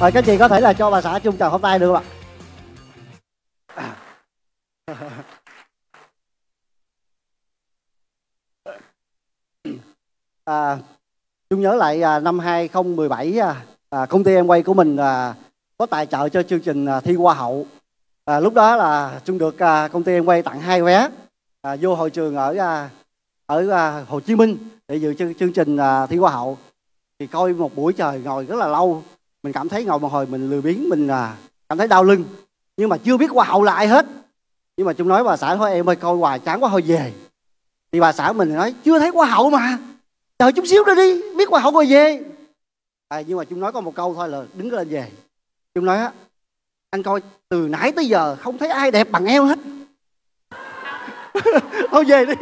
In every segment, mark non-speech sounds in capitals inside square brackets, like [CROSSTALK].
Rồi các chị có thể là cho bà xã chung chào hôm nay được không ạ? À, Chung nhớ lại à, năm 2017 à, à, công ty em quay của mình à, có tài trợ cho chương trình à, thi hoa hậu. À, lúc đó là Chung được à, công ty em quay tặng hai vé à, vô hội trường ở à, ở à, Hồ Chí Minh để dự chương, chương trình à, thi hoa hậu. Thì coi một buổi trời ngồi rất là lâu mình cảm thấy ngồi một hồi mình lười biếng mình à, cảm thấy đau lưng nhưng mà chưa biết qua hậu là ai hết nhưng mà chúng nói bà xã thôi em ơi coi hoài chán quá thôi về thì bà xã mình nói chưa thấy qua hậu mà chờ chút xíu nữa đi biết qua hậu rồi về à, nhưng mà chúng nói có một câu thôi là đứng lên về chúng nói anh coi từ nãy tới giờ không thấy ai đẹp bằng em hết [LAUGHS] thôi về đi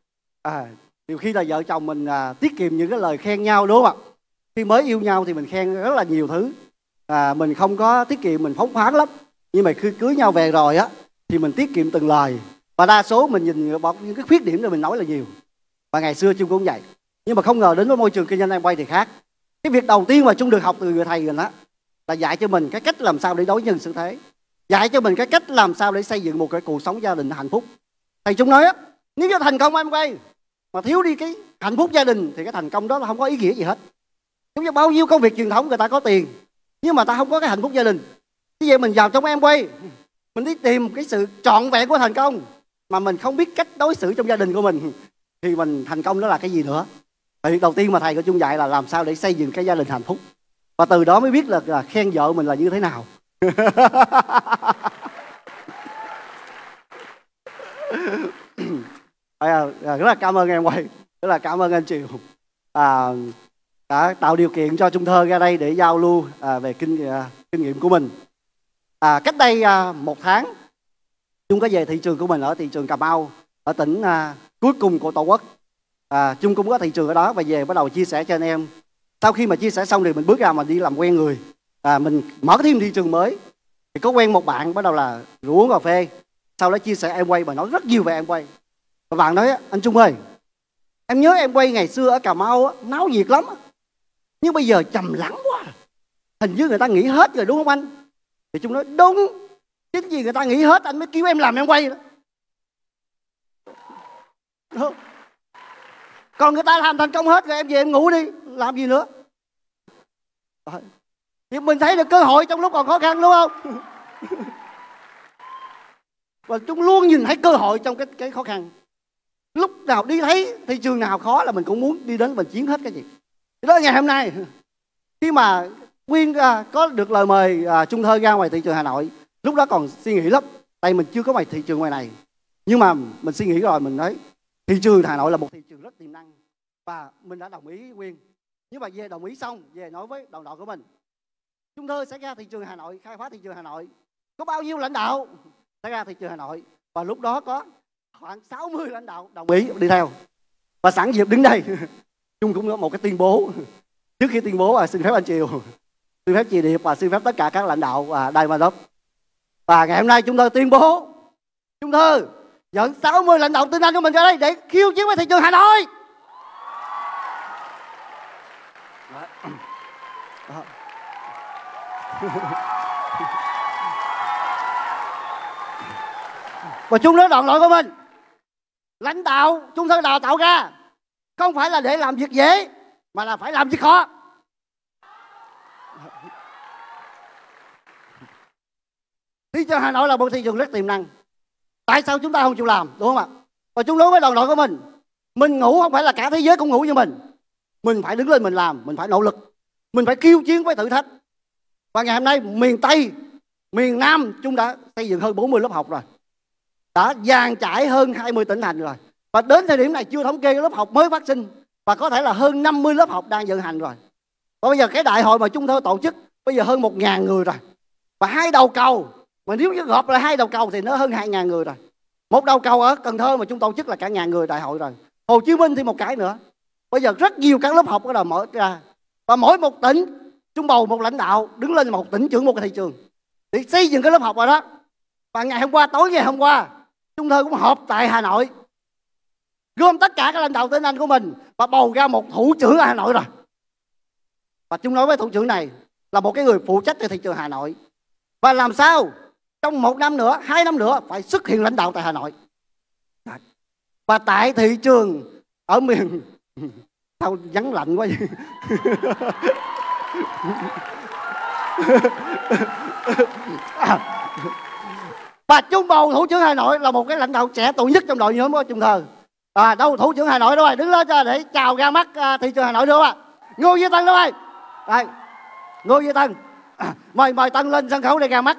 [LAUGHS] à, nhiều khi là vợ chồng mình à, tiết kiệm những cái lời khen nhau đúng không ạ khi mới yêu nhau thì mình khen rất là nhiều thứ à, mình không có tiết kiệm mình phóng khoáng lắm nhưng mà khi cưới nhau về rồi á thì mình tiết kiệm từng lời và đa số mình nhìn bọc những cái khuyết điểm rồi mình nói là nhiều và ngày xưa chung cũng vậy nhưng mà không ngờ đến với môi trường kinh doanh em quay thì khác cái việc đầu tiên mà chung được học từ người thầy gần đó là dạy cho mình cái cách làm sao để đối nhân xử thế dạy cho mình cái cách làm sao để xây dựng một cái cuộc sống gia đình hạnh phúc thầy chung nói á nếu cho thành công em quay mà thiếu đi cái hạnh phúc gia đình thì cái thành công đó là không có ý nghĩa gì hết giống như bao nhiêu công việc truyền thống người ta có tiền nhưng mà ta không có cái hạnh phúc gia đình như vậy mình vào trong em quay mình đi tìm cái sự trọn vẹn của thành công mà mình không biết cách đối xử trong gia đình của mình thì mình thành công đó là cái gì nữa và việc đầu tiên mà thầy của chung dạy là làm sao để xây dựng cái gia đình hạnh phúc và từ đó mới biết là, là khen vợ mình là như thế nào [LAUGHS] À, rất là cảm ơn em quay rất là cảm ơn anh chị à, đã tạo điều kiện cho trung thơ ra đây để giao lưu à, về kinh à, kinh nghiệm của mình à, cách đây à, một tháng chúng có về thị trường của mình ở thị trường cà mau ở tỉnh à, cuối cùng của tổ quốc à, chung cũng có thị trường ở đó và về bắt đầu chia sẻ cho anh em sau khi mà chia sẻ xong thì mình bước ra mà đi làm quen người à, mình mở thêm thị trường mới thì có quen một bạn bắt đầu là rủ uống cà phê sau đó chia sẻ em quay và nói rất nhiều về em quay bạn nói anh Trung ơi Em nhớ em quay ngày xưa ở Cà Mau Náo nhiệt lắm Nhưng bây giờ trầm lắng quá Hình như người ta nghĩ hết rồi đúng không anh Thì Trung nói đúng Chính vì người ta nghĩ hết anh mới kêu em làm em quay đó. Đúng. Còn người ta làm thành công hết rồi em về em ngủ đi Làm gì nữa Đấy. Thì mình thấy được cơ hội trong lúc còn khó khăn đúng không [LAUGHS] Và chúng luôn nhìn thấy cơ hội trong cái, cái khó khăn lúc nào đi thấy thị trường nào khó là mình cũng muốn đi đến mình chiến hết cái gì thì đó ngày hôm nay khi mà nguyên uh, à, có được lời mời uh, trung thơ ra ngoài thị trường hà nội lúc đó còn suy nghĩ lắm tại mình chưa có ngoài thị trường ngoài này nhưng mà mình suy nghĩ rồi mình nói thị trường hà nội là một thị trường rất tiềm năng và mình đã đồng ý nguyên nhưng mà về đồng ý xong về nói với đồng đội của mình chúng Thơ sẽ ra thị trường hà nội khai phá thị trường hà nội có bao nhiêu lãnh đạo sẽ ra thị trường hà nội và lúc đó có khoảng 60 lãnh đạo đồng ý đi theo và sẵn dịp đứng đây chung [LAUGHS] cũng có một cái tuyên bố [LAUGHS] trước khi tuyên bố à, xin phép anh chiều [LAUGHS] xin phép chị điệp và xin phép tất cả các lãnh đạo à, đài mà đốc và ngày hôm nay chúng tôi tuyên bố chúng tôi dẫn 60 lãnh đạo tin anh của mình ra đây để khiêu chiến với thị trường hà nội Đó. và chúng nó đoạn lỗi của mình lãnh đạo chúng sơn đào tạo ra không phải là để làm việc dễ mà là phải làm việc khó thị trường hà nội là một thị trường rất tiềm năng tại sao chúng ta không chịu làm đúng không ạ và chúng đối với đồng đội của mình mình ngủ không phải là cả thế giới cũng ngủ như mình mình phải đứng lên mình làm mình phải nỗ lực mình phải kiêu chiến với thử thách và ngày hôm nay miền tây miền nam chúng đã xây dựng hơn 40 lớp học rồi đã dàn trải hơn 20 tỉnh thành rồi và đến thời điểm này chưa thống kê lớp học mới phát sinh và có thể là hơn 50 lớp học đang vận hành rồi và bây giờ cái đại hội mà chúng tôi tổ chức bây giờ hơn 1.000 người rồi và hai đầu cầu mà nếu như gộp lại hai đầu cầu thì nó hơn 2.000 người rồi một đầu cầu ở Cần Thơ mà chúng tổ chức là cả ngàn người đại hội rồi Hồ Chí Minh thì một cái nữa bây giờ rất nhiều các lớp học bắt đầu mở ra và mỗi một tỉnh chúng bầu một lãnh đạo đứng lên một tỉnh trưởng một thị trường để xây dựng cái lớp học rồi đó và ngày hôm qua tối ngày hôm qua chúng tôi cũng họp tại Hà Nội gom tất cả các lãnh đạo tin anh của mình và bầu ra một thủ trưởng Hà Nội rồi và chúng nói với thủ trưởng này là một cái người phụ trách từ thị trường Hà Nội và làm sao trong một năm nữa hai năm nữa phải xuất hiện lãnh đạo tại Hà Nội và tại thị trường ở miền [LAUGHS] sao vắng lạnh quá vậy à, [LAUGHS] và Trung bầu thủ trưởng Hà Nội là một cái lãnh đạo trẻ tuổi nhất trong đội nhóm của Trung Thờ à đâu thủ trưởng Hà Nội đâu rồi đứng lên cho để chào ra mắt à, thị trường Hà Nội được không ạ Ngô Duy Tân đâu rồi đây Ngô Duy Tân [CLEARS THROAT] mời mời Tân lên sân khấu để ra mắt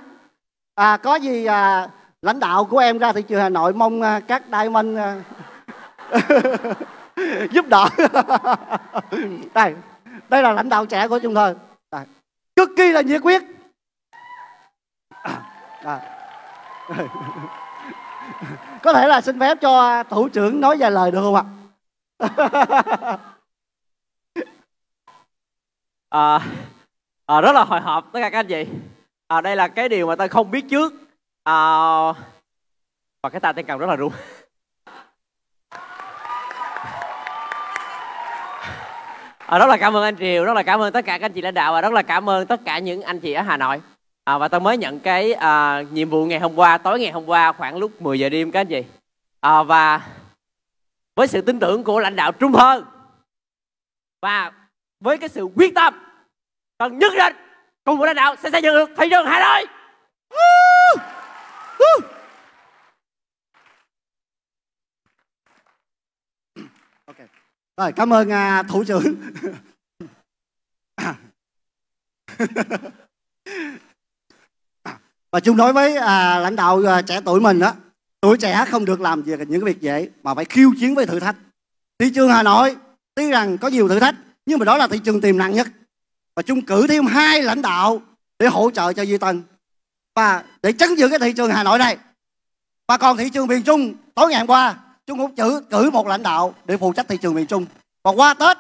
à có gì à, lãnh đạo của em ra thị trường Hà Nội mong à, các đại minh à, [LAUGHS] giúp đỡ [LAUGHS] đây đây là lãnh đạo trẻ của Trung Thờ cực kỳ là nhiệt huyết à. [CLEARS THROAT] à. [LAUGHS] có thể là xin phép cho thủ trưởng nói vài lời được không ạ [LAUGHS] à, à, rất là hồi hộp tất cả các anh chị à, đây là cái điều mà tôi không biết trước à, và cái tay tôi cầm rất là run [LAUGHS] à, rất là cảm ơn anh triều rất là cảm ơn tất cả các anh chị lãnh đạo và rất là cảm ơn tất cả những anh chị ở hà nội à, và tôi mới nhận cái à, nhiệm vụ ngày hôm qua tối ngày hôm qua khoảng lúc 10 giờ đêm các anh chị à, và với sự tin tưởng của lãnh đạo Trung Hơn và với cái sự quyết tâm cần nhất định cùng với lãnh đạo sẽ xây dựng được thị trường Hà Nội Okay. Rồi, cảm ơn uh, thủ trưởng và chung nói với à, lãnh đạo à, trẻ tuổi mình đó tuổi trẻ không được làm việc những việc dễ mà phải khiêu chiến với thử thách thị trường hà nội tuy rằng có nhiều thử thách nhưng mà đó là thị trường tiềm năng nhất và chung cử thêm hai lãnh đạo để hỗ trợ cho duy tân và để chấn giữ cái thị trường hà nội này và còn thị trường miền trung tối ngày hôm qua chung cũng cử cử một lãnh đạo để phụ trách thị trường miền trung và qua tết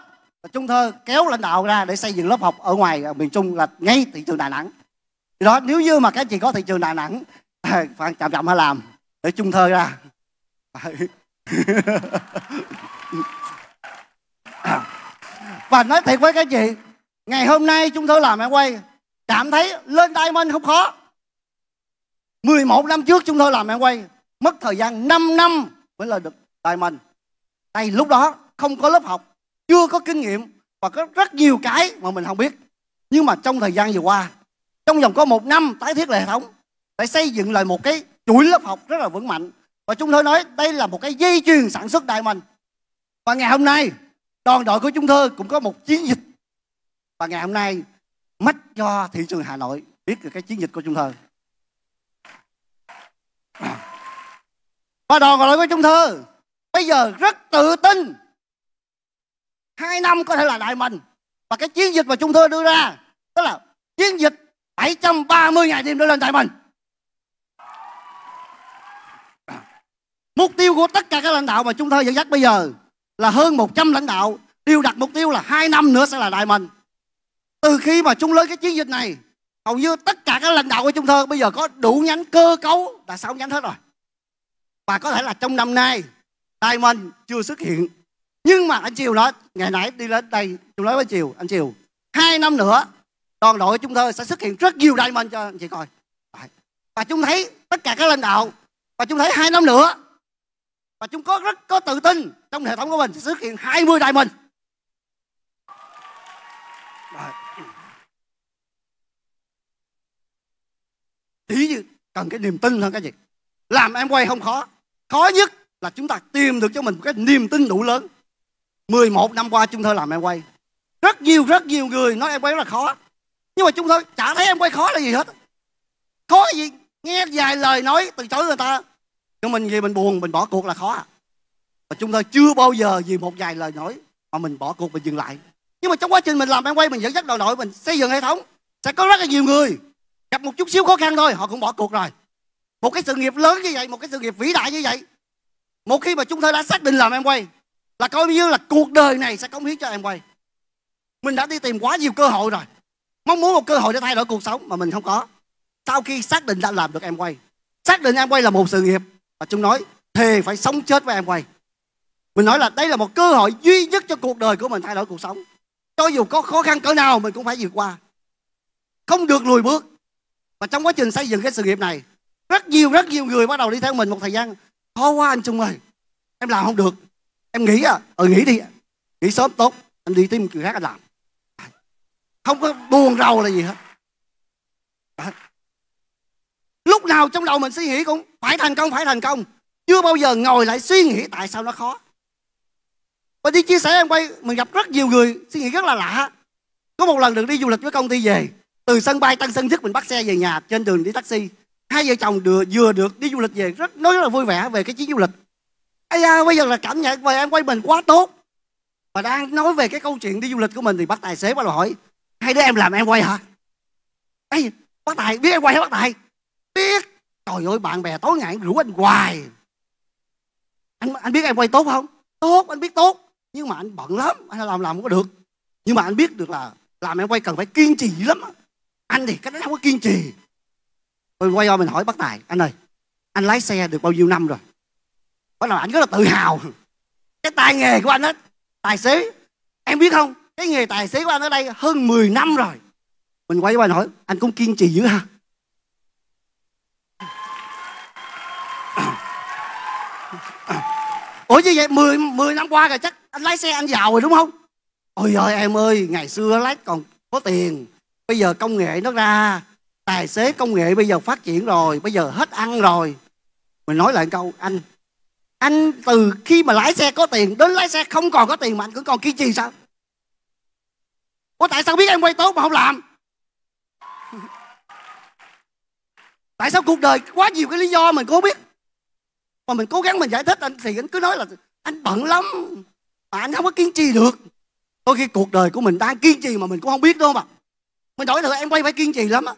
chung thơ kéo lãnh đạo ra để xây dựng lớp học ở ngoài ở miền trung là ngay thị trường đà nẵng đó nếu như mà các chị có thị trường đà nẵng bạn [LAUGHS] chậm chậm hay làm để chung thơ ra [LAUGHS] và nói thiệt với các chị ngày hôm nay chung thơ làm em quay cảm thấy lên tay mình không khó 11 năm trước chúng tôi làm em quay mất thời gian 5 năm mới là được tài mình tại lúc đó không có lớp học chưa có kinh nghiệm và có rất nhiều cái mà mình không biết nhưng mà trong thời gian vừa qua trong vòng có một năm tái thiết lại hệ thống phải xây dựng lại một cái chuỗi lớp học rất là vững mạnh và chúng tôi nói đây là một cái dây chuyền sản xuất đại mình và ngày hôm nay đoàn đội của chúng tôi cũng có một chiến dịch và ngày hôm nay mắt cho thị trường Hà Nội biết được cái chiến dịch của chúng tôi và đoàn đội của chúng tôi bây giờ rất tự tin hai năm có thể là đại mình và cái chiến dịch mà chúng tôi đưa ra đó là chiến dịch 730 ngày đêm để lên tại mình Mục tiêu của tất cả các lãnh đạo mà chúng tôi dẫn dắt bây giờ là hơn 100 lãnh đạo đều đặt mục tiêu là hai năm nữa sẽ là đại mình. Từ khi mà chúng lớn cái chiến dịch này, hầu như tất cả các lãnh đạo của chúng tôi bây giờ có đủ nhánh cơ cấu là sáu nhánh hết rồi. Và có thể là trong năm nay đại mình chưa xuất hiện. Nhưng mà anh Chiều nói, ngày nãy đi lên đây, chúng nói với Chiều, anh Chiều, hai năm nữa đoàn đội chúng tôi sẽ xuất hiện rất nhiều đại diamond cho anh chị coi và chúng thấy tất cả các lãnh đạo và chúng thấy hai năm nữa và chúng có rất có tự tin trong hệ thống của mình sẽ xuất hiện 20 đại mình chỉ như cần cái niềm tin thôi cái gì làm em quay không khó khó nhất là chúng ta tìm được cho mình một cái niềm tin đủ lớn 11 năm qua chúng tôi làm em quay rất nhiều rất nhiều người nói em quay rất là khó nhưng mà chúng tôi chả thấy em quay khó là gì hết khó gì nghe vài lời nói từ chối người ta nhưng mình gì mình buồn mình bỏ cuộc là khó và chúng tôi chưa bao giờ vì một vài lời nói mà mình bỏ cuộc mình dừng lại nhưng mà trong quá trình mình làm em quay mình dẫn dắt đội nội mình xây dựng hệ thống sẽ có rất là nhiều người gặp một chút xíu khó khăn thôi họ cũng bỏ cuộc rồi một cái sự nghiệp lớn như vậy một cái sự nghiệp vĩ đại như vậy một khi mà chúng tôi đã xác định làm em quay là coi như là cuộc đời này sẽ cống hiến cho em quay mình đã đi tìm quá nhiều cơ hội rồi mong muốn một cơ hội để thay đổi cuộc sống mà mình không có sau khi xác định đã làm được em quay xác định em quay là một sự nghiệp và chúng nói thề phải sống chết với em quay mình nói là đây là một cơ hội duy nhất cho cuộc đời của mình thay đổi cuộc sống cho dù có khó khăn cỡ nào mình cũng phải vượt qua không được lùi bước và trong quá trình xây dựng cái sự nghiệp này rất nhiều rất nhiều người bắt đầu đi theo mình một thời gian khó quá anh trung ơi em làm không được em nghĩ à ừ nghĩ đi nghĩ sớm tốt em đi tìm người khác anh làm không có buồn rầu là gì hết lúc nào trong đầu mình suy nghĩ cũng phải thành công phải thành công chưa bao giờ ngồi lại suy nghĩ tại sao nó khó và đi chia sẻ em quay mình gặp rất nhiều người suy nghĩ rất là lạ có một lần được đi du lịch với công ty về từ sân bay tân sơn nhất mình bắt xe về nhà trên đường đi taxi hai vợ chồng vừa, vừa được đi du lịch về rất nói rất là vui vẻ về cái chuyến du lịch ai da bây giờ là cảm nhận về em quay mình quá tốt và đang nói về cái câu chuyện đi du lịch của mình thì bắt tài xế bắt hỏi hai đứa em làm em quay hả ấy bác tài biết em quay hả bác tài biết trời ơi bạn bè tối ngày rủ anh hoài anh anh biết em quay tốt không tốt anh biết tốt nhưng mà anh bận lắm anh làm làm không có được nhưng mà anh biết được là làm em quay cần phải kiên trì lắm anh thì cái đó không có kiên trì tôi quay qua mình hỏi bác tài anh ơi anh lái xe được bao nhiêu năm rồi bắt đầu anh rất là tự hào cái tay nghề của anh á tài xế em biết không cái nghề tài xế của anh ở đây hơn 10 năm rồi mình quay qua hỏi anh cũng kiên trì dữ ha [COUGHS] ủa như vậy 10, 10 năm qua rồi chắc anh lái xe anh giàu rồi đúng không ôi giời em ơi ngày xưa lái còn có tiền bây giờ công nghệ nó ra tài xế công nghệ bây giờ phát triển rồi bây giờ hết ăn rồi mình nói lại câu anh anh từ khi mà lái xe có tiền đến lái xe không còn có tiền mà anh cũng còn kiên trì sao Ủa tại sao biết em quay tốt mà không làm Tại sao cuộc đời quá nhiều cái lý do mình cố biết Mà mình cố gắng mình giải thích anh Thì anh cứ nói là anh bận lắm Mà anh không có kiên trì được Đôi khi cuộc đời của mình đang kiên trì mà mình cũng không biết đâu mà Mình nói được em quay phải kiên trì lắm á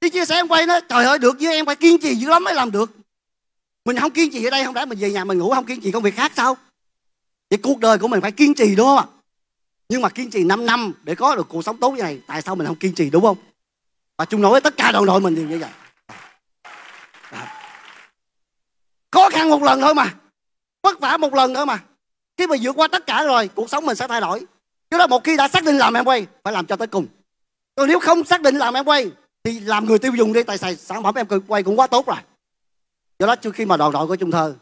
Đi chia sẻ em quay nó Trời ơi được chứ em phải kiên trì dữ lắm mới làm được Mình không kiên trì ở đây không lẽ mình về nhà mình ngủ không kiên trì công việc khác sao Vậy cuộc đời của mình phải kiên trì đúng không ạ nhưng mà kiên trì 5 năm để có được cuộc sống tốt như này tại sao mình không kiên trì đúng không và chung nói với tất cả đoàn đội mình đều như vậy à. khó khăn một lần thôi mà vất vả một lần thôi mà khi mà vượt qua tất cả rồi cuộc sống mình sẽ thay đổi chứ đó một khi đã xác định làm em quay phải làm cho tới cùng còn nếu không xác định làm em quay thì làm người tiêu dùng đi tại xài sản phẩm em quay cũng quá tốt rồi do đó trước khi mà đoàn đội của trung thơ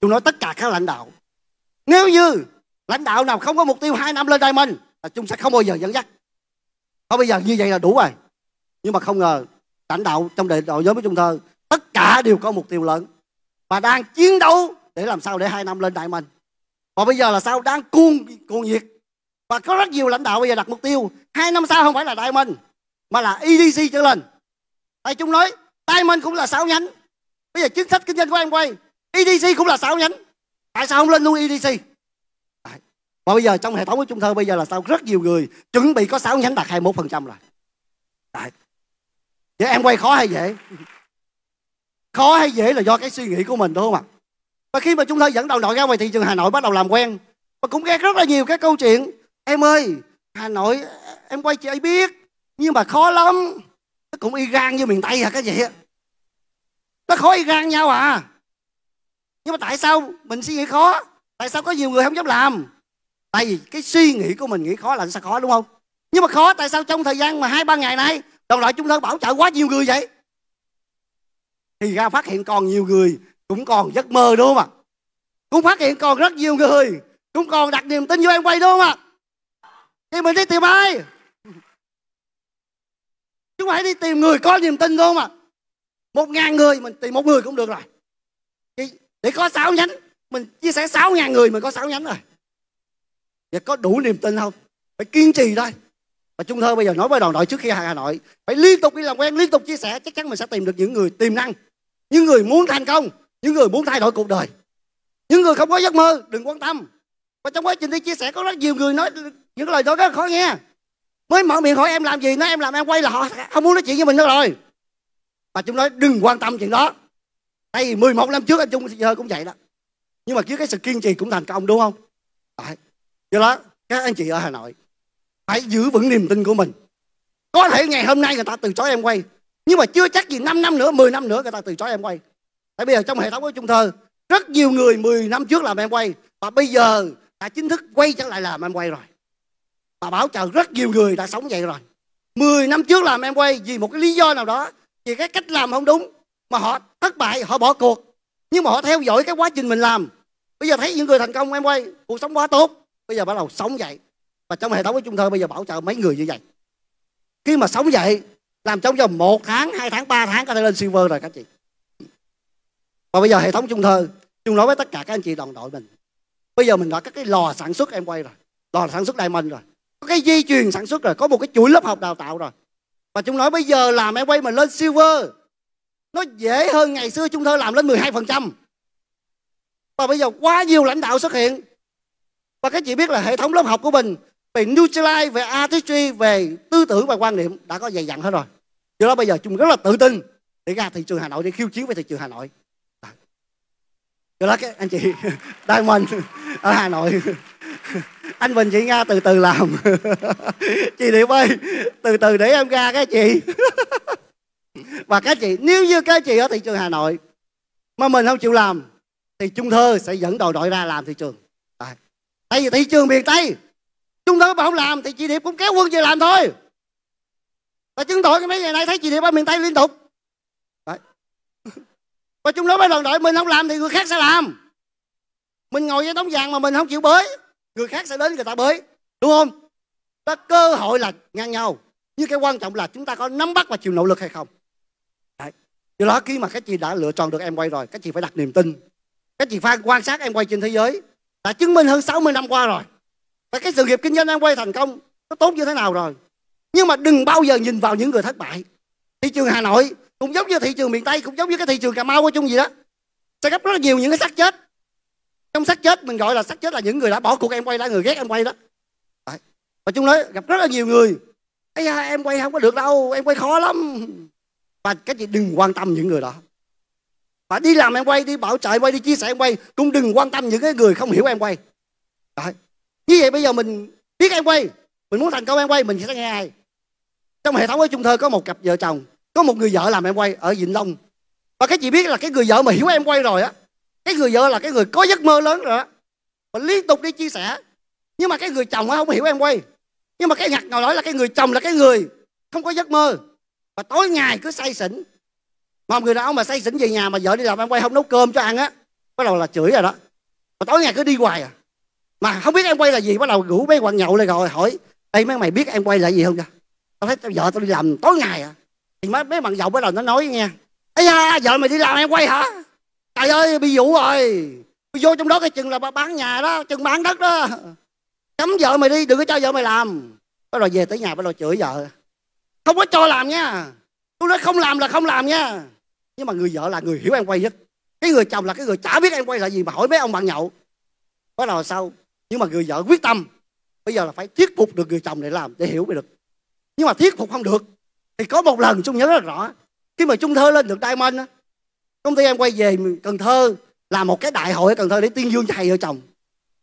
chúng nói tất cả các lãnh đạo nếu như lãnh đạo nào không có mục tiêu hai năm lên đây mình là chúng sẽ không bao giờ dẫn dắt không bây giờ như vậy là đủ rồi nhưng mà không ngờ lãnh đạo trong đội đội nhóm của chúng thơ tất cả đều có mục tiêu lớn và đang chiến đấu để làm sao để hai năm lên đại mình và bây giờ là sao đang cuồng cuồng nhiệt và có rất nhiều lãnh đạo bây giờ đặt mục tiêu hai năm sau không phải là đại mình mà là EDC trở lên tại chúng nói đại mình cũng là sáu nhánh bây giờ chính sách kinh doanh của em quay EDC cũng là sáu nhánh tại sao không lên luôn EDC và bây giờ trong hệ thống của trung thơ bây giờ là sao rất nhiều người chuẩn bị có 6 nhánh đạt 21% rồi Đấy. vậy em quay khó hay dễ khó hay dễ là do cái suy nghĩ của mình đúng không ạ và khi mà trung ta dẫn đầu đội ra ngoài thị trường Hà Nội bắt đầu làm quen Và cũng nghe rất là nhiều cái câu chuyện Em ơi Hà Nội em quay chị ấy biết Nhưng mà khó lắm Nó cũng y gan như miền Tây hả cái gì Nó khó y gan nhau à Nhưng mà tại sao mình suy nghĩ khó Tại sao có nhiều người không dám làm tại vì cái suy nghĩ của mình nghĩ khó là sao khó đúng không nhưng mà khó tại sao trong thời gian mà hai ba ngày nay đồng loại chúng ta bảo trợ quá nhiều người vậy thì ra phát hiện còn nhiều người cũng còn giấc mơ đúng không ạ cũng phát hiện còn rất nhiều người cũng còn đặt niềm tin vô em quay đúng không ạ thì mình đi tìm ai chúng hãy đi tìm người có niềm tin đúng không ạ một ngàn người mình tìm một người cũng được rồi để có sáu nhánh mình chia sẻ sáu ngàn người mình có sáu nhánh rồi và có đủ niềm tin không phải kiên trì thôi và trung thơ bây giờ nói với đồng đội trước khi hà nội phải liên tục đi làm quen liên tục chia sẻ chắc chắn mình sẽ tìm được những người tiềm năng những người muốn thành công những người muốn thay đổi cuộc đời những người không có giấc mơ đừng quan tâm và trong quá trình đi chia sẻ có rất nhiều người nói những lời đó rất khó nghe mới mở miệng hỏi em làm gì nói em làm em quay là họ không muốn nói chuyện với mình nữa rồi và chúng nói đừng quan tâm chuyện đó tại vì 11 năm trước anh chung giờ cũng vậy đó nhưng mà dưới cái sự kiên trì cũng thành công đúng không Đấy do đó các anh chị ở hà nội phải giữ vững niềm tin của mình có thể ngày hôm nay người ta từ chối em quay nhưng mà chưa chắc gì 5 năm nữa 10 năm nữa người ta từ chối em quay tại bây giờ trong hệ thống của trung thơ rất nhiều người 10 năm trước làm em quay và bây giờ đã chính thức quay trở lại làm em quay rồi và bảo trợ rất nhiều người đã sống vậy rồi 10 năm trước làm em quay vì một cái lý do nào đó vì cái cách làm không đúng mà họ thất bại họ bỏ cuộc nhưng mà họ theo dõi cái quá trình mình làm bây giờ thấy những người thành công em quay cuộc sống quá tốt bây giờ bắt đầu sống dậy và trong hệ thống của trung thơ bây giờ bảo trợ mấy người như vậy khi mà sống dậy làm trong vòng một tháng hai tháng ba tháng có thể lên silver rồi các chị và bây giờ hệ thống Chung thơ chung nói với tất cả các anh chị đồng đội mình bây giờ mình đã các cái lò sản xuất em quay rồi lò sản xuất mình rồi có cái dây chuyền sản xuất rồi có một cái chuỗi lớp học đào tạo rồi và chúng nói bây giờ làm em quay mình lên silver nó dễ hơn ngày xưa Chung thơ làm lên 12% và bây giờ quá nhiều lãnh đạo xuất hiện và các chị biết là hệ thống lớp học của mình về Nutrilite, về artistry, về tư tưởng và quan niệm đã có dày dặn hết rồi. Do đó bây giờ chúng rất là tự tin để ra thị trường Hà Nội để khiêu chiến với thị trường Hà Nội. Do đó các anh chị đang [LAUGHS] mình ở Hà Nội [LAUGHS] anh Bình chị Nga từ từ làm [LAUGHS] chị Điệp ơi từ từ để em ra các chị và các chị nếu như các chị ở thị trường Hà Nội mà mình không chịu làm thì Trung Thơ sẽ dẫn đầu đội ra làm thị trường tại vì thị trường miền tây chúng tôi mà không làm thì chị điệp cũng kéo quân về làm thôi và chứng tỏ cái mấy ngày nay thấy chị điệp ở miền tây liên tục Đấy. [LAUGHS] và chúng nó mới đoàn đội mình không làm thì người khác sẽ làm mình ngồi với đóng vàng mà mình không chịu bới người khác sẽ đến người ta bới đúng không đó cơ hội là ngang nhau nhưng cái quan trọng là chúng ta có nắm bắt và chịu nỗ lực hay không Đấy. do đó khi mà các chị đã lựa chọn được em quay rồi các chị phải đặt niềm tin các chị phải quan sát em quay trên thế giới đã chứng minh hơn 60 năm qua rồi và cái sự nghiệp kinh doanh đang quay thành công nó tốt như thế nào rồi nhưng mà đừng bao giờ nhìn vào những người thất bại thị trường Hà Nội cũng giống như thị trường miền Tây cũng giống như cái thị trường Cà Mau của chung gì đó sẽ gặp rất nhiều những cái xác chết trong xác chết mình gọi là xác chết là những người đã bỏ cuộc em quay lại người ghét em quay đó và chúng nói gặp rất là nhiều người ấy em quay không có được đâu em quay khó lắm và các chị đừng quan tâm những người đó và đi làm em quay đi bảo trợ em quay đi chia sẻ em quay cũng đừng quan tâm những cái người không hiểu em quay Đấy. như vậy bây giờ mình biết em quay mình muốn thành công em quay mình sẽ nghe ai trong hệ thống ở trung thơ có một cặp vợ chồng có một người vợ làm em quay ở Vĩnh long và các chị biết là cái người vợ mà hiểu em quay rồi á cái người vợ là cái người có giấc mơ lớn rồi đó và liên tục đi chia sẻ nhưng mà cái người chồng á không hiểu em quay nhưng mà cái ngặt ngồi nói là cái người chồng là cái người không có giấc mơ và tối ngày cứ say xỉn mà người đàn mà say xỉn về nhà mà vợ đi làm em quay không nấu cơm cho ăn á bắt đầu là chửi rồi đó mà tối ngày cứ đi hoài à mà không biết em quay là gì bắt đầu rủ mấy quan nhậu lên rồi hỏi đây mấy mày biết em quay là gì không kìa tao thấy tao vợ tao đi làm tối ngày à thì mấy mấy bạn nhậu bắt đầu nó nói nghe ấy vợ mày đi làm em quay hả trời ơi bị vũ rồi vô trong đó cái chừng là bán nhà đó chừng bán đất đó cấm vợ mày đi đừng có cho vợ mày làm bắt đầu về tới nhà bắt đầu chửi vợ không có cho làm nha tôi nói không làm là không làm nha nhưng mà người vợ là người hiểu em quay nhất cái người chồng là cái người chả biết em quay là gì mà hỏi mấy ông bạn nhậu bắt đầu sao? nhưng mà người vợ quyết tâm bây giờ là phải thuyết phục được người chồng để làm để hiểu mới được nhưng mà thuyết phục không được thì có một lần chung nhớ rất rõ khi mà trung thơ lên được diamond á công ty em quay về cần thơ làm một cái đại hội ở cần thơ để tuyên dương thầy vợ chồng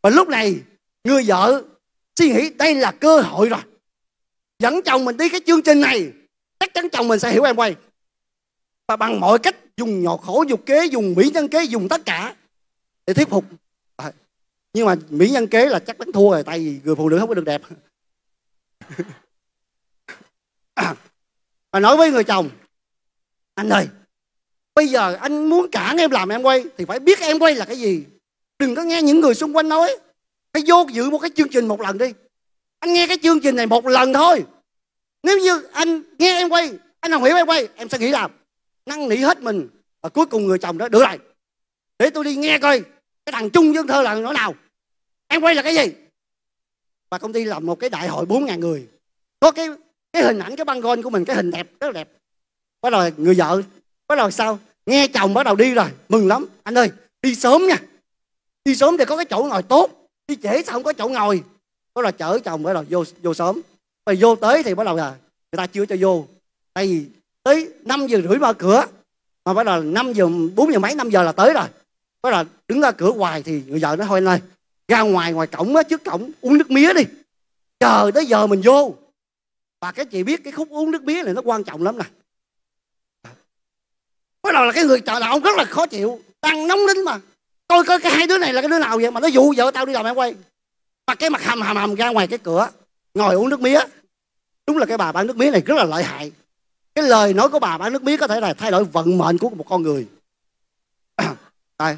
và lúc này người vợ suy nghĩ đây là cơ hội rồi dẫn chồng mình đi cái chương trình này chắc chắn chồng mình sẽ hiểu em quay và bằng mọi cách dùng nhọt khổ dùng kế dùng mỹ nhân kế dùng tất cả để thuyết phục à, nhưng mà mỹ nhân kế là chắc đánh thua rồi tại vì người phụ nữ không có được đẹp à, mà nói với người chồng anh ơi bây giờ anh muốn cản em làm em quay thì phải biết em quay là cái gì đừng có nghe những người xung quanh nói phải vô giữ một cái chương trình một lần đi anh nghe cái chương trình này một lần thôi nếu như anh nghe em quay anh không hiểu em quay em sẽ nghĩ làm năn nỉ hết mình và cuối cùng người chồng đó được rồi để tôi đi nghe coi cái thằng chung dương thơ là nó nào em quay là cái gì và công ty làm một cái đại hội 4.000 người có cái cái hình ảnh cái băng gôn của mình cái hình đẹp rất là đẹp bắt đầu người vợ bắt đầu sao nghe chồng bắt đầu đi rồi mừng lắm anh ơi đi sớm nha đi sớm thì có cái chỗ ngồi tốt đi trễ sao không có chỗ ngồi bắt đầu chở chồng bắt đầu vô vô sớm rồi vô tới thì bắt đầu là người ta chưa cho vô tại vì tới 5 giờ rưỡi mở cửa mà bắt đầu 5 giờ 4 giờ mấy 5 giờ là tới rồi bắt đầu đứng ra cửa hoài thì người vợ nó thôi anh ơi ra ngoài ngoài cổng á trước cổng uống nước mía đi chờ tới giờ mình vô và các chị biết cái khúc uống nước mía này nó quan trọng lắm nè bắt đầu là cái người chợ đạo rất là khó chịu đang nóng lính mà tôi có cái hai đứa này là cái đứa nào vậy mà nó dụ vợ tao đi làm em quay mà cái mặt hầm hầm hầm ra ngoài cái cửa ngồi uống nước mía đúng là cái bà bán nước mía này rất là lợi hại cái lời nói của bà bán nước mía có thể là thay đổi vận mệnh của một con người [COUGHS] đây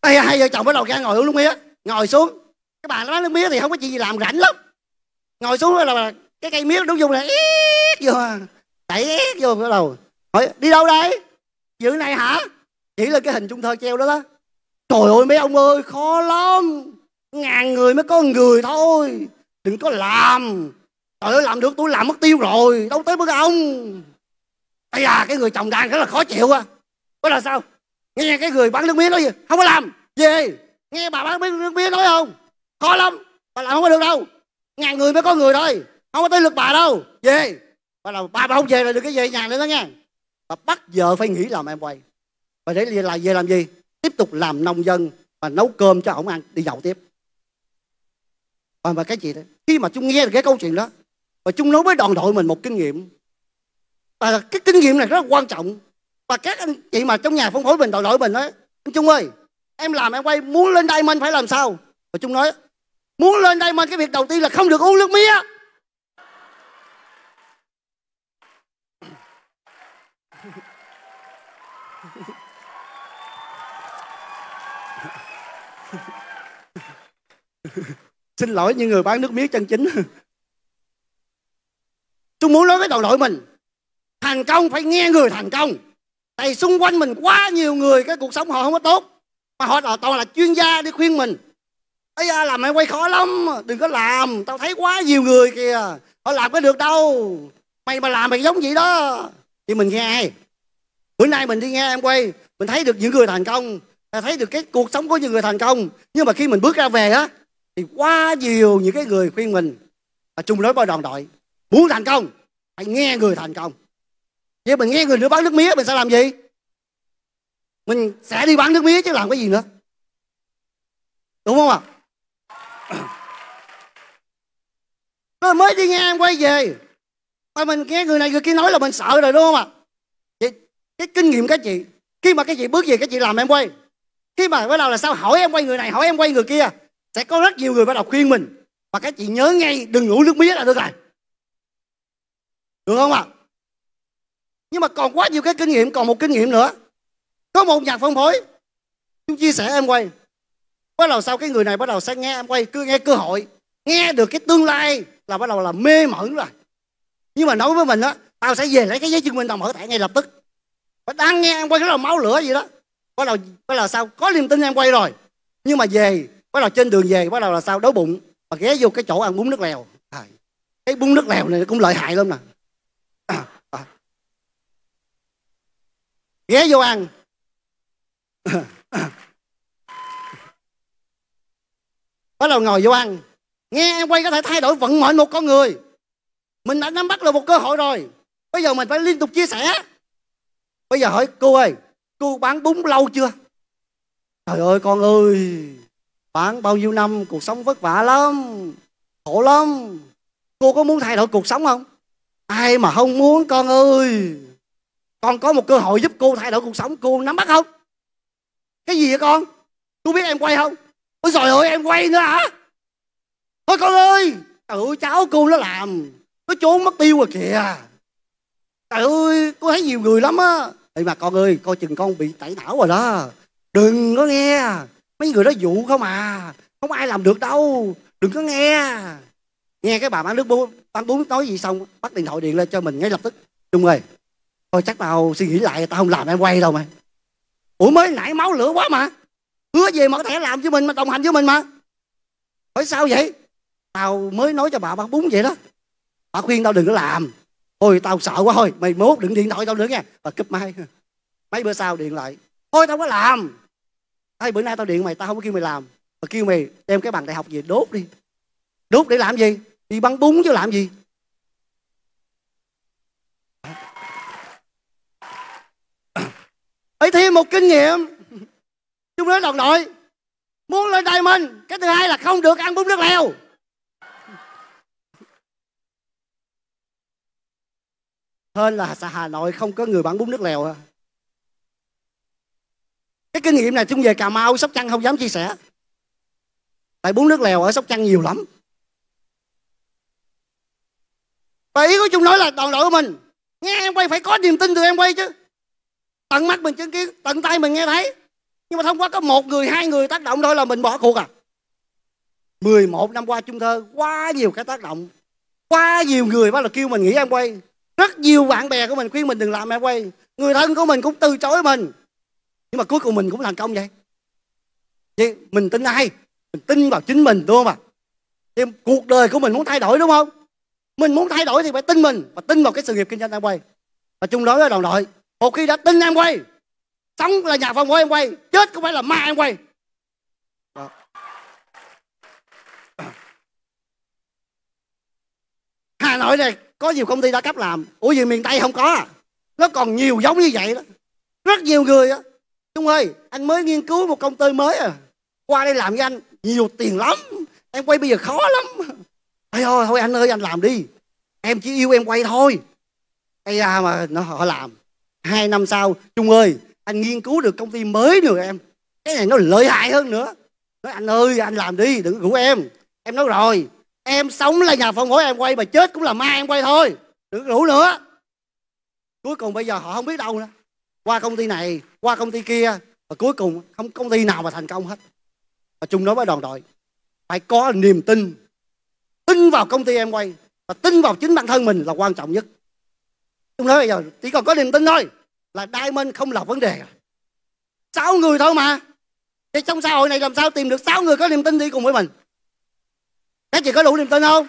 Ê, hai vợ chồng bắt đầu ra ngồi uống nước mía ngồi xuống cái bà bán nước mía thì không có chuyện gì làm rảnh lắm ngồi xuống là cái cây mía đúng dùng là ít vô đẩy ít vô bắt đầu hỏi đi đâu đây dự này hả chỉ là cái hình trung thơ treo đó đó trời ơi mấy ông ơi khó lắm ngàn người mới có người thôi đừng có làm trời ơi làm được tôi làm mất tiêu rồi đâu tới bữa ông ây à cái người chồng đang rất là khó chịu á đó là sao nghe cái người bán nước mía nói gì không có làm về nghe bà bán nước mía nói không khó lắm bà làm không có được đâu ngàn người mới có người thôi không có tới lượt bà đâu về bà là bà, bà không về là được cái về nhà nữa đó nghe bà bắt vợ phải nghỉ làm em quay và để là về làm gì tiếp tục làm nông dân và nấu cơm cho ổng ăn đi nhậu tiếp và mà cái gì đó khi mà chúng nghe được cái câu chuyện đó và chung nói với đoàn đội mình một kinh nghiệm và cái kinh nghiệm này rất là quan trọng và các anh chị mà trong nhà phân phối mình đoàn đội mình đó anh Trung ơi em làm em quay muốn lên đây mình phải làm sao và Trung nói muốn lên đây mình cái việc đầu tiên là không được uống nước mía [LAUGHS] xin lỗi những người bán nước mía chân chính [LAUGHS] tôi muốn nói với tội đội mình thành công phải nghe người thành công tại xung quanh mình quá nhiều người cái cuộc sống họ không có tốt mà họ toàn là chuyên gia đi khuyên mình ấy à, làm mày quay khó lắm đừng có làm tao thấy quá nhiều người kìa họ làm có được đâu mày mà làm mày giống vậy đó thì mình nghe ai bữa nay mình đi nghe em quay mình thấy được những người thành công thấy được cái cuộc sống của những người thành công nhưng mà khi mình bước ra về á thì quá nhiều những cái người khuyên mình và chung lối với đoàn đội muốn thành công phải nghe người thành công vậy mình nghe người nữa bán nước mía mình sẽ làm gì mình sẽ đi bán nước mía chứ làm cái gì nữa đúng không ạ à? [CLEARS THROAT] mới đi nghe em quay về mà mình nghe người này người kia nói là mình sợ rồi đúng không ạ à? cái kinh nghiệm các chị khi mà các chị bước về các chị làm em quay khi mà bắt đầu là sao hỏi em quay người này hỏi em quay người kia sẽ có rất nhiều người bắt đầu khuyên mình và các chị nhớ ngay đừng ngủ nước mía là được rồi được không ạ? Nhưng mà còn quá nhiều cái kinh nghiệm, còn một kinh nghiệm nữa. Có một nhà phân phối, chúng chia sẻ em quay. Bắt đầu sau cái người này bắt đầu sẽ nghe em quay, cứ nghe cơ hội, nghe được cái tương lai là bắt đầu là mê mẩn rồi. Nhưng mà nói với mình á, tao sẽ về lấy cái giấy chứng minh đồng mở thẻ ngay lập tức. Và đang nghe em quay cái là máu lửa gì đó. Bắt đầu bắt đầu sao có niềm tin em quay rồi. Nhưng mà về, bắt đầu trên đường về bắt đầu là sao đói bụng và ghé vô cái chỗ ăn bún nước lèo. À, cái bún nước lèo này cũng lợi hại lắm nè. ghé vô ăn bắt đầu ngồi vô ăn nghe em quay có thể thay đổi vận mệnh một con người mình đã nắm bắt được một cơ hội rồi bây giờ mình phải liên tục chia sẻ bây giờ hỏi cô ơi cô bán bún lâu chưa trời ơi con ơi bán bao nhiêu năm cuộc sống vất vả lắm khổ lắm cô có muốn thay đổi cuộc sống không ai mà không muốn con ơi con có một cơ hội giúp cô thay đổi cuộc sống cô nắm bắt không cái gì vậy con cô biết em quay không ôi trời ơi em quay nữa hả thôi con ơi trời ơi cháu cô nó làm nó trốn mất tiêu rồi kìa trời ơi cô thấy nhiều người lắm á Ê mà con ơi coi chừng con bị tẩy não rồi đó đừng có nghe mấy người đó dụ không à không ai làm được đâu đừng có nghe nghe cái bà bán nước bún bán bún nói gì xong bắt điện thoại điện lên cho mình ngay lập tức trung ơi Thôi chắc tao suy nghĩ lại tao không làm em quay đâu mày, Ủa mới nãy máu lửa quá mà Hứa về mở thể làm với mình mà đồng hành với mình mà Hỏi sao vậy Tao mới nói cho bà bà bún vậy đó Bà khuyên tao đừng có làm Thôi tao sợ quá thôi Mày mốt đừng điện thoại tao nữa nha Bà cúp máy Mấy bữa sau điện lại Thôi tao có làm Thôi bữa nay tao điện mày tao không có kêu mày làm Mà kêu mày đem cái bằng đại học về đốt đi Đốt để làm gì Đi bắn bún chứ làm gì một kinh nghiệm chúng nói đồng đội muốn lên đây mình cái thứ hai là không được ăn bún nước lèo hên là xã hà nội không có người bán bún nước lèo cái kinh nghiệm này chúng về cà mau sóc trăng không dám chia sẻ tại bún nước lèo ở sóc trăng nhiều lắm và ý của chúng nói là đoàn đội của mình nghe em quay phải có niềm tin từ em quay chứ tận mắt mình chứng kiến tận tay mình nghe thấy nhưng mà thông qua có một người hai người tác động thôi là mình bỏ cuộc à 11 năm qua chung thơ quá nhiều cái tác động quá nhiều người bắt là kêu mình nghỉ em quay rất nhiều bạn bè của mình khuyên mình đừng làm em quay người thân của mình cũng từ chối mình nhưng mà cuối cùng mình cũng thành công vậy vậy mình tin ai mình tin vào chính mình đúng không ạ à? thì cuộc đời của mình muốn thay đổi đúng không mình muốn thay đổi thì phải tin mình và tin vào cái sự nghiệp kinh doanh em quay và chung đó với đồng đội một khi đã tin em quay sống là nhà phòng của em quay chết cũng phải là ma em quay Đó. hà nội này có nhiều công ty đã cấp làm ủa gì miền tây không có à? nó còn nhiều giống như vậy đó rất nhiều người á trung ơi anh mới nghiên cứu một công ty mới à qua đây làm với anh nhiều tiền lắm em quay bây giờ khó lắm thôi thôi, thôi anh ơi anh làm đi em chỉ yêu em quay thôi bây ra mà nó họ làm hai năm sau trung ơi anh nghiên cứu được công ty mới nữa em cái này nó lợi hại hơn nữa nói anh ơi anh làm đi đừng rủ em em nói rồi em sống là nhà phân phối em quay mà chết cũng là ma em quay thôi đừng rủ nữa cuối cùng bây giờ họ không biết đâu nữa qua công ty này qua công ty kia và cuối cùng không công ty nào mà thành công hết và chung nói với đoàn đội phải có niềm tin tin vào công ty em quay và tin vào chính bản thân mình là quan trọng nhất Chúng nói bây giờ chỉ còn có niềm tin thôi là diamond không là vấn đề. Sáu người thôi mà. Thì trong xã hội này làm sao tìm được sáu người có niềm tin đi cùng với mình? Các chị có đủ niềm tin không?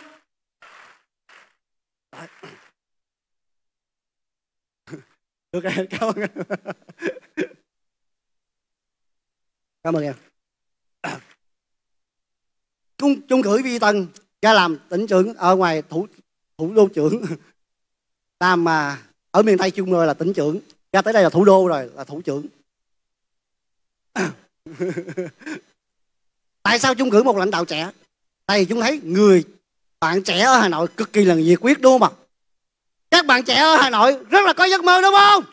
Được [LAUGHS] rồi, cảm ơn. [LAUGHS] cảm ơn em. Trung, trung cử Vi Tân ra làm tỉnh trưởng ở ngoài thủ thủ đô trưởng làm mà ở miền tây chung rồi là tỉnh trưởng ra tới đây là thủ đô rồi là thủ trưởng [LAUGHS] tại sao chung cử một lãnh đạo trẻ tại vì chúng thấy người bạn trẻ ở hà nội cực kỳ là nhiệt quyết đúng không ạ các bạn trẻ ở hà nội rất là có giấc mơ đúng không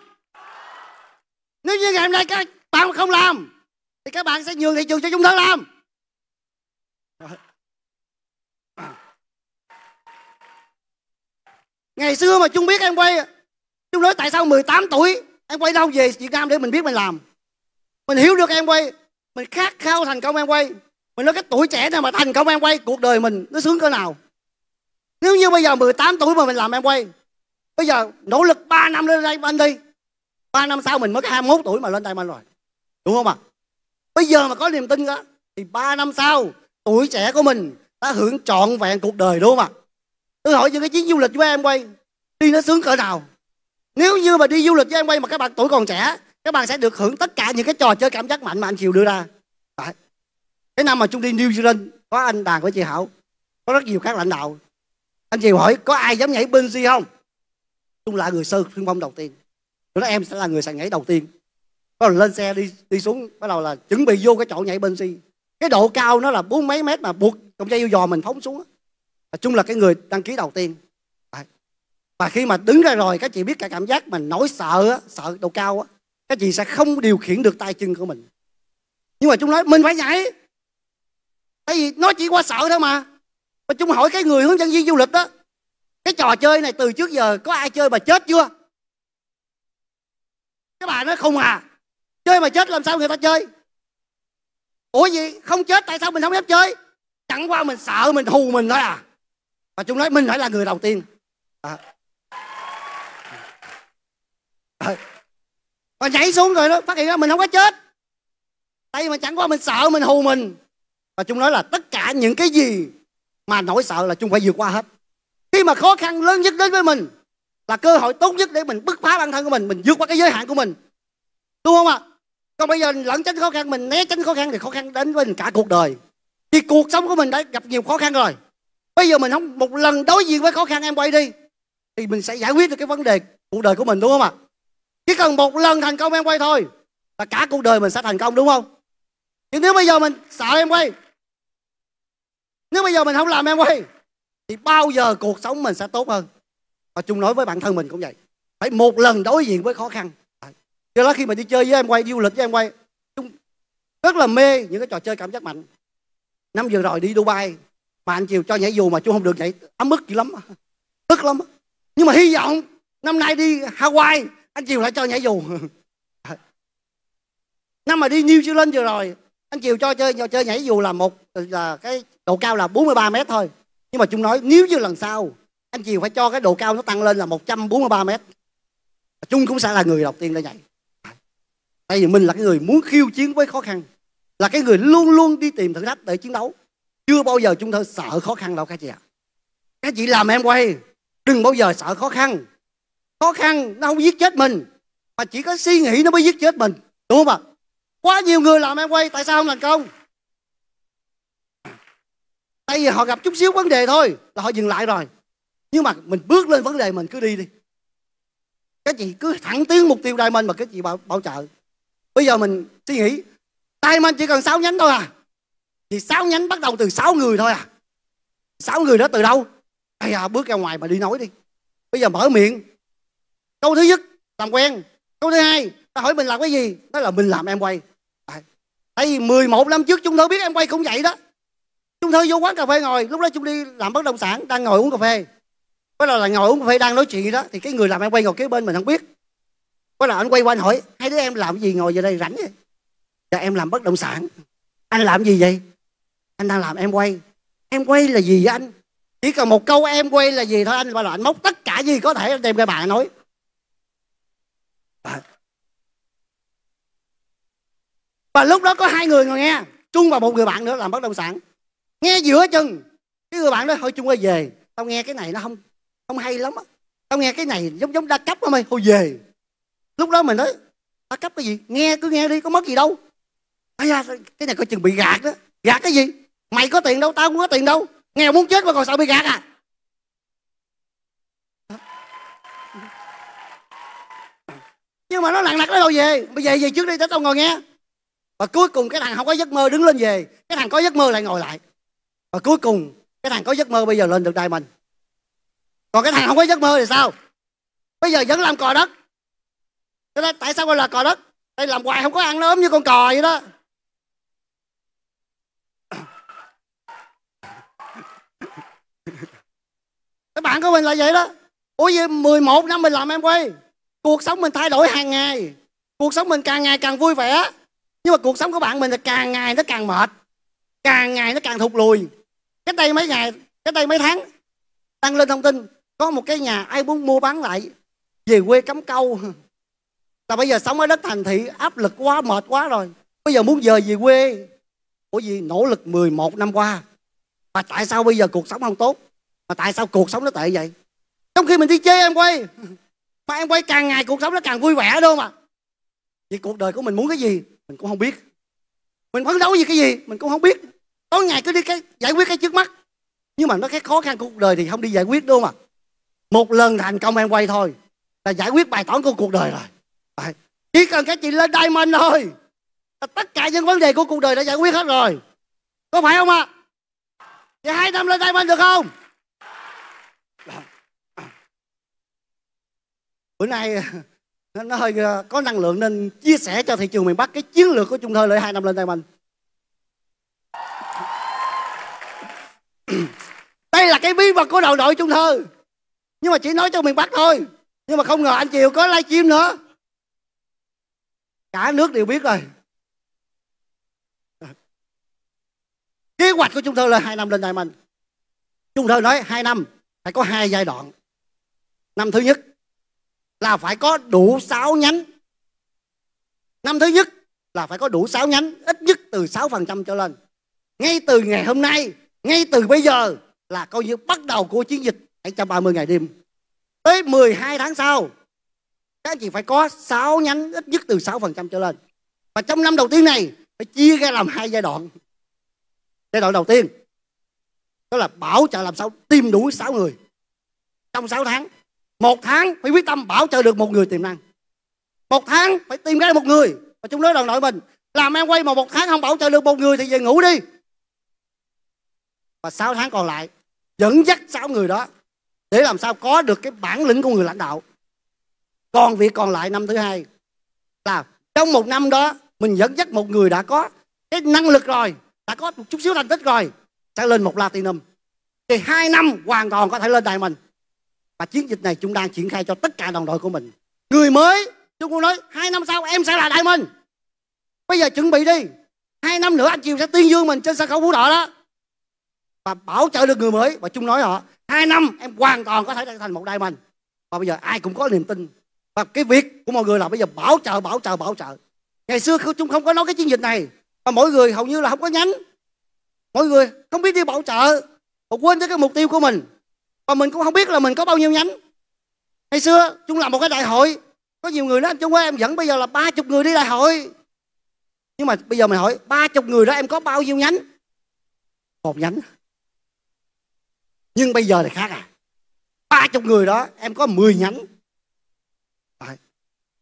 nếu như ngày hôm nay các bạn không làm thì các bạn sẽ nhường thị trường cho chúng ta làm ngày xưa mà trung biết em quay trung nói tại sao 18 tuổi em quay đâu về việt nam để mình biết mình làm mình hiểu được em quay mình khát khao thành công em quay mình nói cái tuổi trẻ này mà thành công em quay cuộc đời mình nó sướng cỡ nào nếu như bây giờ 18 tuổi mà mình làm em quay bây giờ nỗ lực 3 năm lên đây anh đi 3 năm sau mình mới 21 tuổi mà lên đây anh rồi đúng không ạ à? bây giờ mà có niềm tin đó thì 3 năm sau tuổi trẻ của mình đã hưởng trọn vẹn cuộc đời đúng không ạ à? Tôi hỏi những cái chuyến du lịch với em quay Đi nó sướng cỡ nào Nếu như mà đi du lịch với em quay mà các bạn tuổi còn trẻ Các bạn sẽ được hưởng tất cả những cái trò chơi cảm giác mạnh mà anh Kiều đưa ra Đấy. Cái năm mà chúng đi New Zealand Có anh Đàn với chị Hảo Có rất nhiều các lãnh đạo Anh Kiều hỏi có ai dám nhảy bên bungee không Chung là người sơ thương vong đầu tiên Tôi nói em sẽ là người sàn nhảy đầu tiên Bắt đầu lên xe đi đi xuống Bắt đầu là chuẩn bị vô cái chỗ nhảy bên bungee Cái độ cao nó là bốn mấy mét mà buộc cổng dây yêu dò mình phóng xuống và Trung là cái người đăng ký đầu tiên và khi mà đứng ra rồi các chị biết cả cảm giác mình nổi sợ sợ độ cao các chị sẽ không điều khiển được tay chân của mình nhưng mà chúng nói mình phải nhảy tại vì nó chỉ qua sợ thôi mà mà chúng hỏi cái người hướng dẫn viên du lịch đó cái trò chơi này từ trước giờ có ai chơi mà chết chưa các bà nói không à chơi mà chết làm sao người ta chơi ủa gì không chết tại sao mình không dám chơi chẳng qua mình sợ mình hù mình thôi à và chúng nói mình phải là người đầu tiên à. À. và nhảy xuống rồi nó phát hiện ra mình không có chết tay mà chẳng qua mình sợ mình hù mình và chúng nói là tất cả những cái gì mà nỗi sợ là chúng phải vượt qua hết khi mà khó khăn lớn nhất đến với mình là cơ hội tốt nhất để mình bứt phá bản thân của mình mình vượt qua cái giới hạn của mình đúng không ạ à? còn bây giờ lẫn tránh khó khăn mình né tránh khó khăn thì khó khăn đến với mình cả cuộc đời thì cuộc sống của mình đã gặp nhiều khó khăn rồi bây giờ mình không một lần đối diện với khó khăn em quay đi thì mình sẽ giải quyết được cái vấn đề cuộc đời của mình đúng không ạ à? chỉ cần một lần thành công em quay thôi là cả cuộc đời mình sẽ thành công đúng không nhưng nếu bây giờ mình sợ em quay nếu bây giờ mình không làm em quay thì bao giờ cuộc sống mình sẽ tốt hơn và chung nói với bản thân mình cũng vậy phải một lần đối diện với khó khăn do đó khi mà đi chơi với em quay đi du lịch với em quay chúng rất là mê những cái trò chơi cảm giác mạnh năm vừa rồi đi dubai mà anh chiều cho nhảy dù mà chú không được nhảy ấm ức dữ lắm ức lắm nhưng mà hy vọng năm nay đi Hawaii anh chiều lại cho nhảy dù [LAUGHS] năm mà đi New Zealand vừa rồi anh chiều cho chơi cho chơi nhảy dù là một là cái độ cao là 43 mét thôi nhưng mà chúng nói nếu như lần sau anh chiều phải cho cái độ cao nó tăng lên là 143 mét chúng cũng sẽ là người đầu tiên để nhảy tại vì mình là cái người muốn khiêu chiến với khó khăn là cái người luôn luôn đi tìm thử thách để chiến đấu chưa bao giờ chúng tôi sợ khó khăn đâu các chị ạ. Các chị làm em quay, đừng bao giờ sợ khó khăn. Khó khăn nó không giết chết mình, mà chỉ có suy nghĩ nó mới giết chết mình. Đúng không ạ? Quá nhiều người làm em quay, tại sao không thành công? Tại vì họ gặp chút xíu vấn đề thôi là họ dừng lại rồi. Nhưng mà mình bước lên vấn đề mình cứ đi đi. Các chị cứ thẳng tiến mục tiêu đai mình mà các chị bảo, bảo trợ. Bây giờ mình suy nghĩ, tay mình chỉ cần 6 nhánh thôi à thì sáu nhánh bắt đầu từ sáu người thôi à sáu người đó từ đâu bây giờ bước ra ngoài mà đi nói đi bây giờ mở miệng câu thứ nhất làm quen câu thứ hai ta hỏi mình làm cái gì đó là mình làm em quay à, tại vì 11 năm trước chúng tôi biết em quay cũng vậy đó chúng tôi vô quán cà phê ngồi lúc đó chúng đi làm bất động sản đang ngồi uống cà phê có là, là ngồi uống cà phê đang nói chuyện đó thì cái người làm em quay ngồi kế bên mình không biết có là anh quay qua anh hỏi hai đứa em làm cái gì ngồi giờ đây rảnh vậy dạ em làm bất động sản anh làm gì vậy anh đang làm em quay em quay là gì vậy anh chỉ cần một câu em quay là gì thôi anh bảo là anh móc tất cả gì có thể đem cái bạn nói và, lúc đó có hai người ngồi nghe chung và một người bạn nữa làm bất động sản nghe giữa chừng cái người bạn đó thôi chung ơi về tao nghe cái này nó không không hay lắm á tao nghe cái này giống giống đa cấp á mày thôi về lúc đó mình nói đa cấp cái gì nghe cứ nghe đi có mất gì đâu à, da, cái này coi chừng bị gạt đó gạt cái gì mày có tiền đâu tao không có tiền đâu nghèo muốn chết mà còn sợ bị gạt à nhưng mà nó lặng lặt nó đâu về bây giờ về trước đi tới tao ngồi nghe và cuối cùng cái thằng không có giấc mơ đứng lên về cái thằng có giấc mơ lại ngồi lại và cuối cùng cái thằng có giấc mơ bây giờ lên được đài mình còn cái thằng không có giấc mơ thì sao bây giờ vẫn làm cò đất cho tại sao gọi là cò đất đây làm hoài không có ăn nó ốm như con cò vậy đó bạn của mình là vậy đó ủa vậy 11 năm mình làm em quay cuộc sống mình thay đổi hàng ngày cuộc sống mình càng ngày càng vui vẻ nhưng mà cuộc sống của bạn mình là càng ngày nó càng mệt càng ngày nó càng thụt lùi cách đây mấy ngày cách đây mấy tháng đăng lên thông tin có một cái nhà ai muốn mua bán lại về quê cắm câu [LAUGHS] là bây giờ sống ở đất thành thị áp lực quá mệt quá rồi bây giờ muốn về về quê bởi gì nỗ lực 11 năm qua mà tại sao bây giờ cuộc sống không tốt mà tại sao cuộc sống nó tệ vậy trong khi mình đi chê em quay [LAUGHS] mà em quay càng ngày cuộc sống nó càng vui vẻ đâu mà vậy cuộc đời của mình muốn cái gì mình cũng không biết mình phấn đấu vì cái gì mình cũng không biết tối ngày cứ đi cái giải quyết cái trước mắt nhưng mà nó cái khó khăn của cuộc đời thì không đi giải quyết đâu mà một lần thành công em quay thôi là giải quyết bài toán của cuộc đời rồi à, chỉ cần các chị lên diamond thôi là tất cả những vấn đề của cuộc đời đã giải quyết hết rồi có phải không ạ à? vậy hai năm lên diamond được không bữa nay nó, nó hơi có năng lượng nên chia sẻ cho thị trường miền Bắc cái chiến lược của Trung Thơ lợi hai năm lên tay mình. [CLEARS THROAT] Đây là cái bí mật của đầu đội Trung Thơ. Nhưng mà chỉ nói cho miền Bắc thôi. Nhưng mà không ngờ anh Chiều có livestream nữa. Cả nước đều biết rồi. Ờ. Kế hoạch của Trung Thơ là hai năm lên tay mình. Trung Thơ nói hai năm phải có hai giai đoạn. Năm thứ nhất là phải có đủ 6 nhánh. Năm thứ nhất là phải có đủ 6 nhánh, ít nhất từ 6% trở lên. Ngay từ ngày hôm nay, ngay từ bây giờ là coi như bắt đầu của chiến dịch 730 ngày đêm. Tới 12 tháng sau, các anh chị phải có 6 nhánh ít nhất từ 6% trở lên. Và trong năm đầu tiên này phải chia ra làm hai giai đoạn. Giai đoạn đầu tiên đó là bảo trợ làm sao tìm đủ 6 người trong 6 tháng một tháng phải quyết tâm bảo trợ được một người tiềm năng một tháng phải tìm ra một người và chúng nói đồng đội mình làm em quay mà một tháng không bảo trợ được một người thì về ngủ đi và 6 tháng còn lại dẫn dắt 6 người đó để làm sao có được cái bản lĩnh của người lãnh đạo còn việc còn lại năm thứ hai là trong một năm đó mình dẫn dắt một người đã có cái năng lực rồi đã có một chút xíu thành tích rồi sẽ lên một platinum thì hai năm hoàn toàn có thể lên đài mình và chiến dịch này chúng đang triển khai cho tất cả đồng đội của mình người mới chúng tôi nói hai năm sau em sẽ là đại minh bây giờ chuẩn bị đi hai năm nữa anh chiều sẽ tuyên dương mình trên sân khấu vũ đạo đó và bảo trợ được người mới và chúng nói họ hai năm em hoàn toàn có thể trở thành một đại minh và bây giờ ai cũng có niềm tin và cái việc của mọi người là bây giờ bảo trợ bảo trợ bảo trợ ngày xưa chúng không có nói cái chiến dịch này mà mỗi người hầu như là không có nhắn mọi người không biết đi bảo trợ họ quên tới cái mục tiêu của mình và mình cũng không biết là mình có bao nhiêu nhánh ngày xưa chúng làm một cái đại hội có nhiều người đó anh Trung em dẫn bây giờ là ba chục người đi đại hội nhưng mà bây giờ mày hỏi ba chục người đó em có bao nhiêu nhánh một nhánh nhưng bây giờ thì khác à ba chục người đó em có 10 nhánh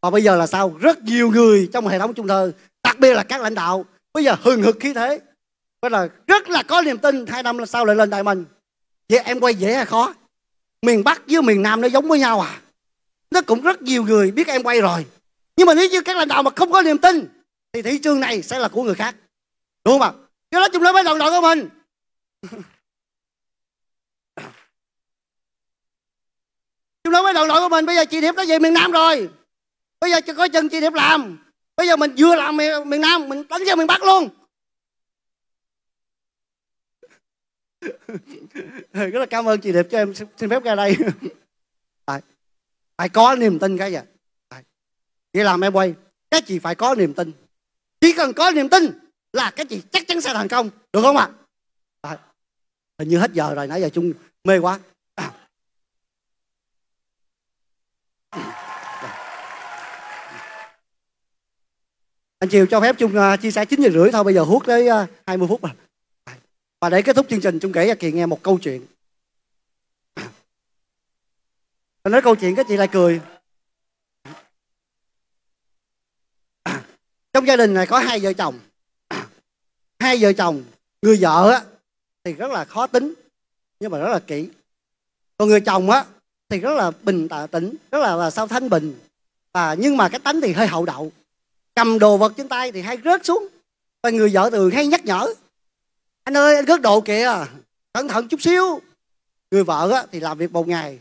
và bây giờ là sao rất nhiều người trong hệ thống trung thơ đặc biệt là các lãnh đạo bây giờ hừng hực khí thế Bây là rất là có niềm tin hai năm sau lại lên đại mình Vậy em quay dễ hay khó? Miền Bắc với miền Nam nó giống với nhau à? Nó cũng rất nhiều người biết em quay rồi. Nhưng mà nếu như các lãnh đạo mà không có niềm tin thì thị trường này sẽ là của người khác. Đúng không ạ? Cái đó chúng nó với đồng đội của mình. [LAUGHS] chúng nói với đồng đội của mình. Bây giờ chị Điệp đã về miền Nam rồi. Bây giờ chưa có chân chị Điệp làm. Bây giờ mình vừa làm miền, miền Nam, mình đánh ra miền Bắc luôn. [LAUGHS] rất là cảm ơn chị đẹp cho em xin phép ra đây [LAUGHS] phải, có niềm tin cái gì. phải. vậy làm em quay các chị phải có niềm tin chỉ cần có niềm tin là các chị chắc chắn sẽ thành công được không ạ à? hình như hết giờ rồi nãy giờ chung mê quá anh chiều cho phép chung uh, à, chia sẻ chín giờ rưỡi thôi bây giờ hút tới uh, mươi phút rồi và để kết thúc chương trình, chúng kể cho Kỳ nghe một câu chuyện. Tôi nói câu chuyện các chị lại cười. Trong gia đình này có hai vợ chồng. Hai vợ chồng, người vợ á, thì rất là khó tính, nhưng mà rất là kỹ. Còn người chồng á, thì rất là bình tạ tĩnh, rất là, là sao thanh bình. À, nhưng mà cái tánh thì hơi hậu đậu. Cầm đồ vật trên tay thì hay rớt xuống. Và người vợ thường hay nhắc nhở anh ơi anh gớt đồ kìa cẩn thận chút xíu người vợ á, thì làm việc một ngày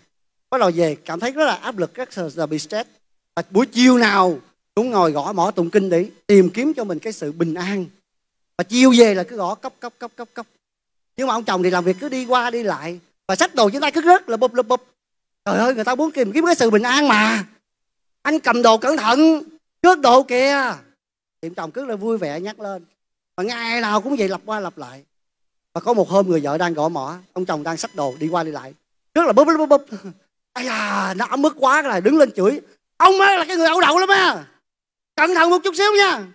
bắt đầu về cảm thấy rất là áp lực rất là bị stress và buổi chiều nào cũng ngồi gõ mỏ tụng kinh để tìm kiếm cho mình cái sự bình an và chiều về là cứ gõ cốc cốc cốc cốc cốc nhưng mà ông chồng thì làm việc cứ đi qua đi lại và sách đồ trên tay cứ rất là bụp lụp bụp trời ơi người ta muốn tìm kiếm cái sự bình an mà anh cầm đồ cẩn thận cướp đồ kìa thì chồng cứ là vui vẻ nhắc lên và ngày nào cũng vậy lặp qua lặp lại và có một hôm người vợ đang gõ mỏ ông chồng đang sắp đồ đi qua đi lại rất là búp búp búp ai da nó ấm ức quá cái này đứng lên chửi ông ấy là cái người ẩu đậu lắm á cẩn thận một chút xíu nha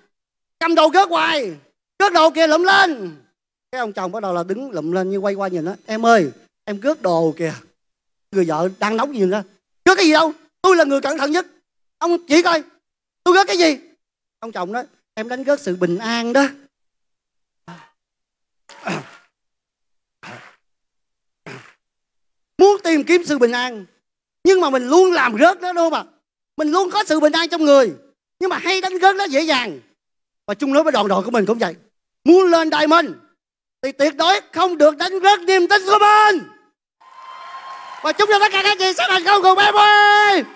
cầm đồ gớt hoài gớt đồ kìa lụm lên cái ông chồng bắt đầu là đứng lụm lên như quay qua nhìn á em ơi em gớt đồ kìa người vợ đang nóng nhìn nữa gớt cái gì đâu tôi là người cẩn thận nhất ông chỉ coi tôi gớt cái gì ông chồng nói em đánh gớt sự bình an đó muốn tìm kiếm sự bình an nhưng mà mình luôn làm rớt đó đâu mà mình luôn có sự bình an trong người nhưng mà hay đánh rớt nó dễ dàng và chung lối với đoàn đội của mình cũng vậy muốn lên đài mình thì tuyệt đối không được đánh rớt niềm tin của mình và chúng ta tất cả các chị sẽ thành công cùng em ơi